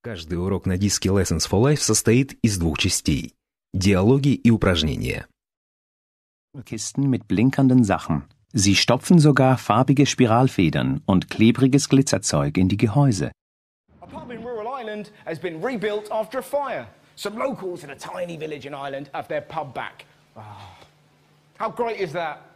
Каждый урок на диске Lessons for Life состоит из двух частей – диалоги и упражнения. Kisten mit blinkernden Sachen. Sie stopfen sogar farbige Spiralfedern und klebriges Glitzerzeug in die Gehäuse. A pub in rural Ireland has been rebuilt after a fire. Some locals in a tiny village in Ireland have their pub back. Oh, how great is that?